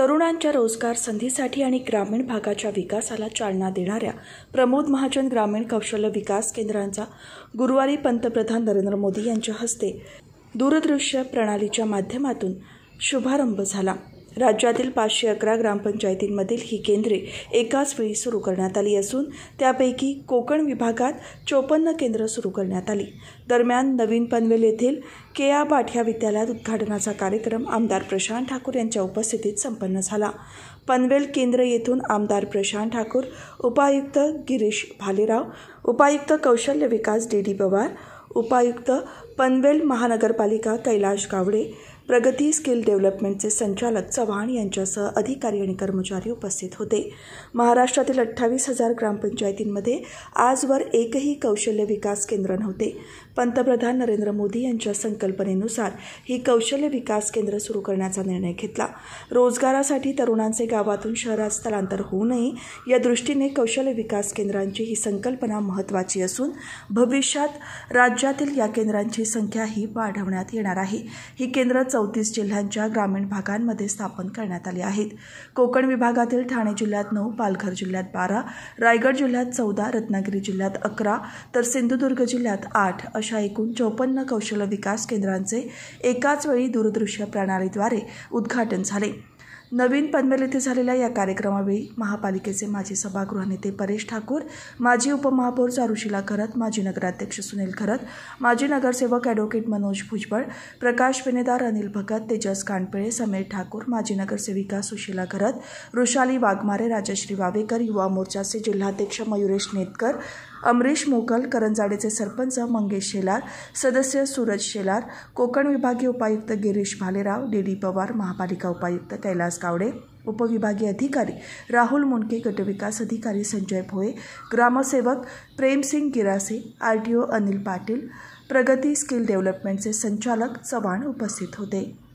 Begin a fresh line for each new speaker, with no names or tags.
तरुणांच्या रोजगार संधीसाठी आणि ग्रामीण भागाच्या विकासाला चालना देणाऱ्या प्रमोद महाजन ग्रामीण कौशल्य विकास केंद्रांचा गुरुवारी पंतप्रधान नरेंद्र मोदी यांच्या हस्ते दूरदृश्य प्रणालीच्या माध्यमातून शुभारंभ झाला राज्यातील पाचशे अकरा ग्रामपंचायतींमधील ही केंद्रे एकाच वेळी सुरू करण्यात आली असून त्यापैकी कोकण विभागात चोपन्न केंद्र सुरू करण्यात आली दरम्यान नवीन पनवेल येथील के भाट विद्यालयात उद्घाटनाचा कार्यक्रम आमदार प्रशांत ठाकूर यांच्या उपस्थितीत संपन्न झाला पनवेल केंद्र येथून आमदार प्रशांत ठाकूर उपायुक्त गिरीश भालेराव उपायुक्त कौशल्य विकास डी डी पवार उपायुक्त पनवेल महानगरपालिका कैलाश गावडे प्रगती स्किल डेव्हलपमेंटचे संचालक चव्हाण यांच्यासह अधिकारी आणि कर्मचारी उपस्थित होते महाराष्ट्रातील अठ्ठावीस हजार ग्रामपंचायतींमध्ये आजवर एकही कौशल्य विकास केंद्र नव्हते पंतप्रधान नरेंद्र मोदी यांच्या संकल्पनेनुसार ही कौशल्य विकास केंद्र सुरू करण्याचा निर्णय घेतला रोजगारासाठी तरुणांचे गावातून शहरात स्थलांतर होऊ नये या दृष्टीने कौशल्य विकास केंद्रांची ही संकल्पना महत्त्वाची असून भविष्यात राज्यातील या केंद्रांची संख्याही वाढवण्यात येणार आहे ही केंद्र चौतीस जिल्ह्यांच्या ग्रामीण भागांमध्ये स्थापन करण्यात आले आहेत कोकण विभागातील ठाणे जिल्ह्यात नऊ पालघर जिल्ह्यात बारा रायगड जिल्ह्यात चौदा रत्नागिरी जिल्ह्यात अकरा तर सिंधुदुर्ग जिल्ह्यात आठ अशा एकूण चौपन्न कौशल्य विकास केंद्रांचे एकाच वेळी दूरदृश्य प्रणालीद्वारे उद्घाटन झाले नवीन पनवेल येथे झालेल्या या कार्यक्रमावेळी महापालिकेचे माजी नेते परेश ठाकूर माजी उपमहापौर चारुशिला खरत माजी नगराध्यक्ष सुनील खरत माजी नगरसेवक ॲडव्होकेट मनोज भुजबळ प्रकाश विनेदार अनिल भगत तेजस कानपिळे समीर ठाकूर माजी नगरसेविका सुशीला खरत वृषाली वाघमारे राजश्री वावेकर युवा मोर्चाचे जिल्हाध्यक्ष मयुरेश नेतकर अमरीश मोकल करंजाडेचे सरपंच मंगेश शेलार सदस्य सूरज शेलार कोकण विभागीय उपायुक्त गिरीश भालेराव डी डी पवार महापालिका उपायुक्त कैलास गावडे उपविभागीय अधिकारी राहुल मुंडके गटविकास अधिकारी संजय भोये ग्रामसेवक Premsing Girase R T O Anil Patil Pragati skill डेव्हलपमेंटचे संचालक चव्हाण उपस्थित होते